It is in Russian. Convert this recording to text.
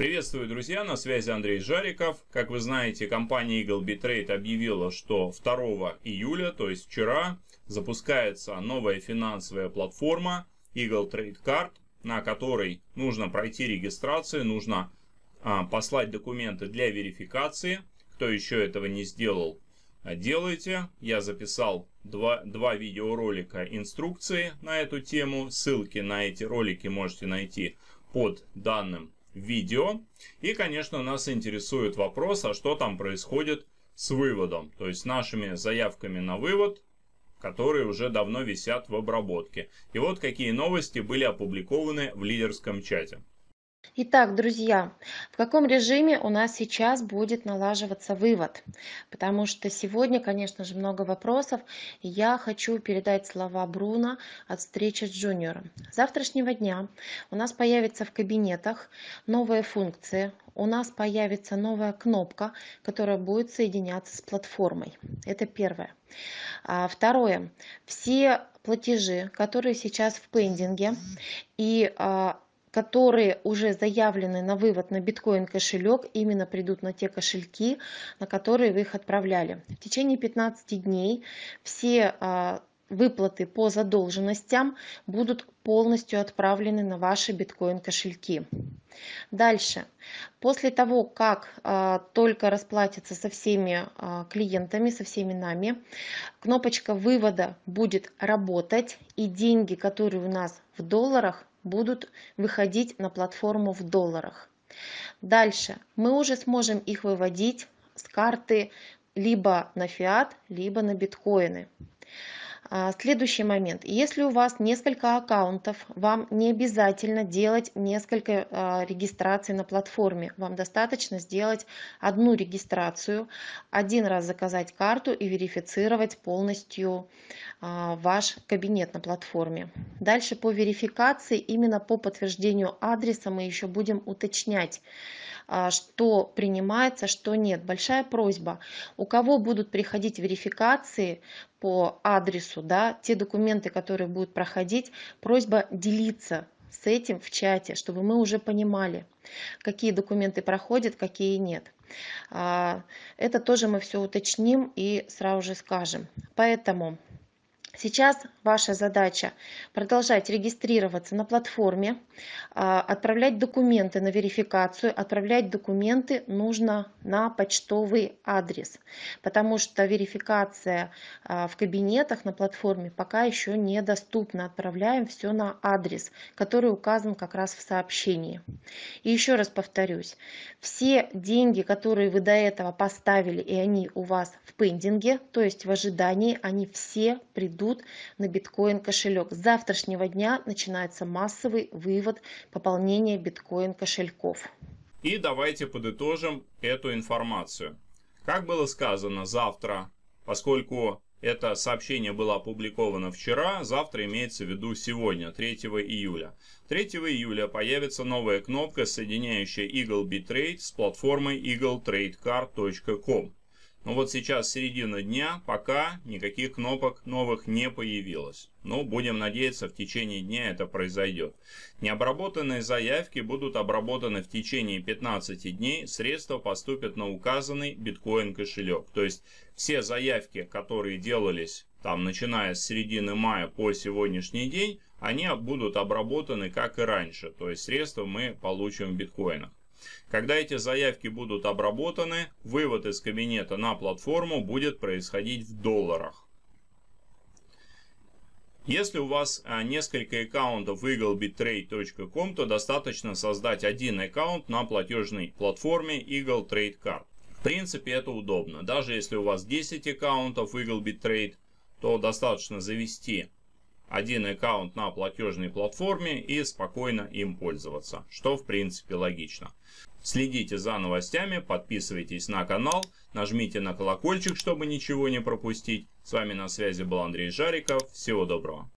Приветствую, друзья, на связи Андрей Жариков. Как вы знаете, компания Eagle Bitrate объявила, что 2 июля, то есть вчера, запускается новая финансовая платформа Eagle Trade Card, на которой нужно пройти регистрацию, нужно а, послать документы для верификации. Кто еще этого не сделал, а, делайте. Я записал два, два видеоролика инструкции на эту тему. Ссылки на эти ролики можете найти под данным видео. И, конечно, нас интересует вопрос, а что там происходит с выводом, то есть нашими заявками на вывод, которые уже давно висят в обработке. И вот какие новости были опубликованы в лидерском чате. Итак, друзья, в каком режиме у нас сейчас будет налаживаться вывод? Потому что сегодня, конечно же, много вопросов. Я хочу передать слова Бруно от встречи с джуниором. С завтрашнего дня у нас появится в кабинетах новая функция. у нас появится новая кнопка, которая будет соединяться с платформой. Это первое. А второе. Все платежи, которые сейчас в пендинге и а, которые уже заявлены на вывод на биткоин кошелек, именно придут на те кошельки, на которые вы их отправляли. В течение 15 дней все а, выплаты по задолженностям будут полностью отправлены на ваши биткоин кошельки. Дальше. После того, как а, только расплатятся со всеми а, клиентами, со всеми нами, кнопочка вывода будет работать и деньги, которые у нас в долларах, будут выходить на платформу в долларах. Дальше мы уже сможем их выводить с карты либо на фиат, либо на биткоины. А, следующий момент. Если у вас несколько аккаунтов, вам не обязательно делать несколько а, регистраций на платформе. Вам достаточно сделать одну регистрацию, один раз заказать карту и верифицировать полностью а, ваш кабинет на платформе. Дальше по верификации, именно по подтверждению адреса мы еще будем уточнять, а, что принимается, что нет. Большая просьба, у кого будут приходить верификации по адресу, да, те документы, которые будут проходить, просьба делиться с этим в чате, чтобы мы уже понимали, какие документы проходят, какие нет. А, это тоже мы все уточним и сразу же скажем. Поэтому Сейчас ваша задача продолжать регистрироваться на платформе, а, отправлять документы на верификацию, отправлять документы нужно на почтовый адрес, потому что верификация а, в кабинетах на платформе пока еще недоступна. Отправляем все на адрес, который указан как раз в сообщении. И еще раз повторюсь, все деньги, которые вы до этого поставили и они у вас в пендинге, то есть в ожидании, они все придут кладут на биткоин кошелек. С завтрашнего дня начинается массовый вывод пополнения биткоин кошельков. И давайте подытожим эту информацию. Как было сказано, завтра, поскольку это сообщение было опубликовано вчера, завтра имеется в виду сегодня, 3 июля. 3 июля появится новая кнопка, соединяющая Eagle Bitrate с платформой EagleTradeCard.com. Ну вот сейчас середина дня, пока никаких кнопок новых не появилось. Но ну, будем надеяться, в течение дня это произойдет. Необработанные заявки будут обработаны в течение 15 дней, средства поступят на указанный биткоин кошелек. То есть все заявки, которые делались там, начиная с середины мая по сегодняшний день, они будут обработаны как и раньше. То есть средства мы получим в биткоинах. Когда эти заявки будут обработаны, вывод из кабинета на платформу будет происходить в долларах. Если у вас а, несколько аккаунтов в eaglebitrade.com, то достаточно создать один аккаунт на платежной платформе Eagle Trade Card. В принципе, это удобно. Даже если у вас 10 аккаунтов в Eagle то достаточно завести один аккаунт на платежной платформе и спокойно им пользоваться, что в принципе логично. Следите за новостями, подписывайтесь на канал, нажмите на колокольчик, чтобы ничего не пропустить. С вами на связи был Андрей Жариков. Всего доброго.